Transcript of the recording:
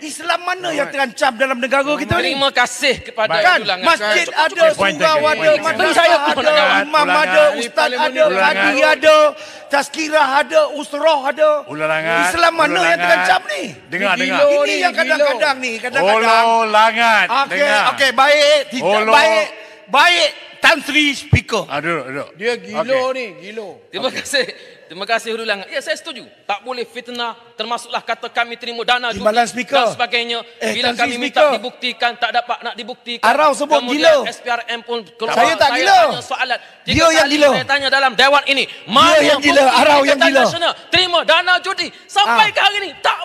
Islam mana Baik. yang terancam dalam negara Baik. kita ni? Terima kasih kepada kan? ulangan. Masjid kan? ada, surau ada, madrasah ada, ada, imam ada, ustaz ada, kadi ada, tazkirah ada, usroh ada. Ulangan. Islam mana ulangan. yang terancam ni? Dengar, dengar. Ini, yang kadang-kadang ni. Kadang-kadang. Ulangan. Okey, okey. Baik. Baik. Baik. Tan Sri Speaker. Aduh, ah, aduh. Dia gilo okay. ni, gilo. Terima okay. kasih. Terima kasih Hurulang. Ya, saya setuju. Tak boleh fitnah termasuklah kata kami terima dana Timbalan juga dan sebagainya. Eh, Bila kami minta dibuktikan, tak dapat nak dibuktikan. Arau sebut Kemudian gila. SPRM pun keluar. Saya tak saya gila. Tanya soalan. Tiga Dia yang gila. Saya tanya dalam dewan ini. Dia yang gila. Arau yang gila. terima dana judi. Sampai ah. ke hari ini, tak